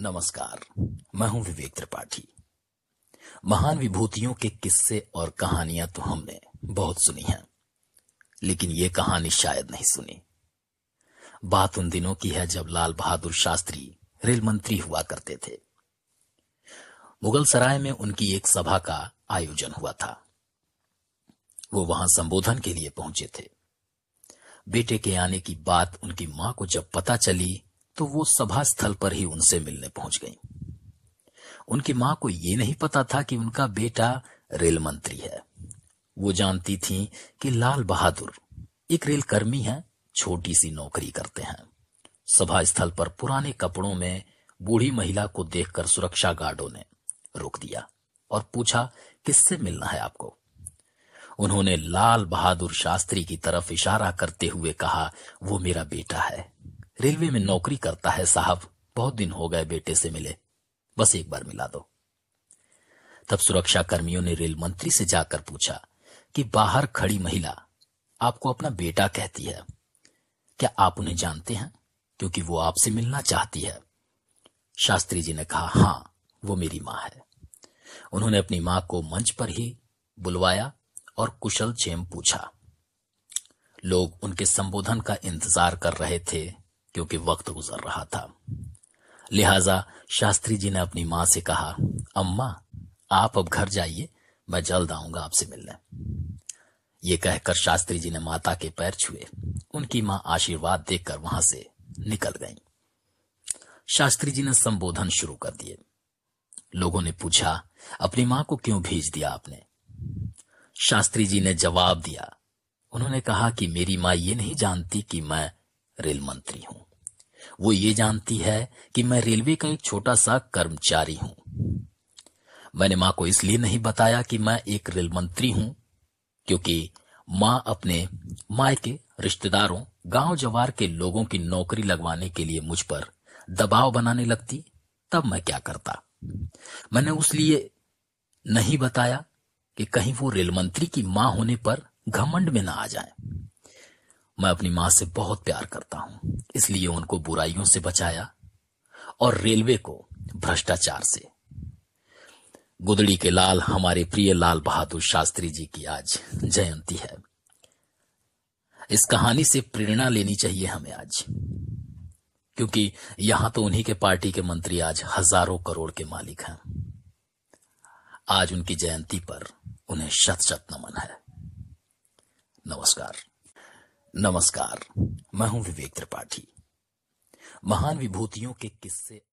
नमस्कार मैं हूं विवेक त्रिपाठी महान विभूतियों के किस्से और कहानियां तो हमने बहुत सुनी हैं लेकिन ये कहानी शायद नहीं सुनी बात उन दिनों की है जब लाल बहादुर शास्त्री रेल मंत्री हुआ करते थे मुगल सराय में उनकी एक सभा का आयोजन हुआ था वो वहां संबोधन के लिए पहुंचे थे बेटे के आने की बात उनकी मां को जब पता चली तो वो सभा स्थल पर ही उनसे मिलने पहुंच गई उनकी मां को यह नहीं पता था कि उनका बेटा रेल मंत्री है वो जानती थी कि लाल बहादुर एक रेलकर्मी है छोटी सी नौकरी करते हैं सभा स्थल पर पुराने कपड़ों में बूढ़ी महिला को देखकर सुरक्षा गार्डो ने रोक दिया और पूछा किससे मिलना है आपको उन्होंने लाल बहादुर शास्त्री की तरफ इशारा करते हुए कहा वो मेरा बेटा है रेलवे में नौकरी करता है साहब बहुत दिन हो गए बेटे से मिले बस एक बार मिला दो तब सुरक्षा कर्मियों ने रेल मंत्री से जाकर पूछा कि बाहर खड़ी महिला आपको अपना बेटा कहती है क्या आप उन्हें जानते हैं क्योंकि वो आपसे मिलना चाहती है शास्त्री जी ने कहा हां वो मेरी मां है उन्होंने अपनी मां को मंच पर ही बुलवाया और कुशल क्षेम पूछा लोग उनके संबोधन का इंतजार कर रहे थे क्योंकि वक्त गुजर रहा था लिहाजा शास्त्री जी ने अपनी मां से कहा अम्मा आप अब घर जाइए मैं जल्द आऊंगा आपसे मिलने ये कहकर शास्त्री जी ने माता के पैर छुए उनकी मां आशीर्वाद देकर वहां से निकल गईं। शास्त्री जी ने संबोधन शुरू कर दिए लोगों ने पूछा अपनी मां को क्यों भेज दिया आपने शास्त्री जी ने जवाब दिया उन्होंने कहा कि मेरी मां ये नहीं जानती कि मैं रेल मंत्री हूं वो ये जानती है कि मैं रेलवे का एक छोटा सा कर्मचारी हूं मैंने मां को इसलिए नहीं बताया कि मैं एक रेल मंत्री हूं क्योंकि मां अपने मायके रिश्तेदारों गांव जवार के लोगों की नौकरी लगवाने के लिए मुझ पर दबाव बनाने लगती तब मैं क्या करता मैंने उस लिए नहीं बताया कि कहीं वो रेल मंत्री की मां होने पर घमंड में ना आ जाए मैं अपनी मां से बहुत प्यार करता हूं इसलिए उनको बुराइयों से बचाया और रेलवे को भ्रष्टाचार से गुदड़ी के लाल हमारे प्रिय लाल बहादुर शास्त्री जी की आज जयंती है इस कहानी से प्रेरणा लेनी चाहिए हमें आज क्योंकि यहां तो उन्हीं के पार्टी के मंत्री आज हजारों करोड़ के मालिक हैं आज उनकी जयंती पर उन्हें शत शत नमन है नमस्कार नमस्कार मैं हूं विवेक त्रिपाठी महान विभूतियों के किस्से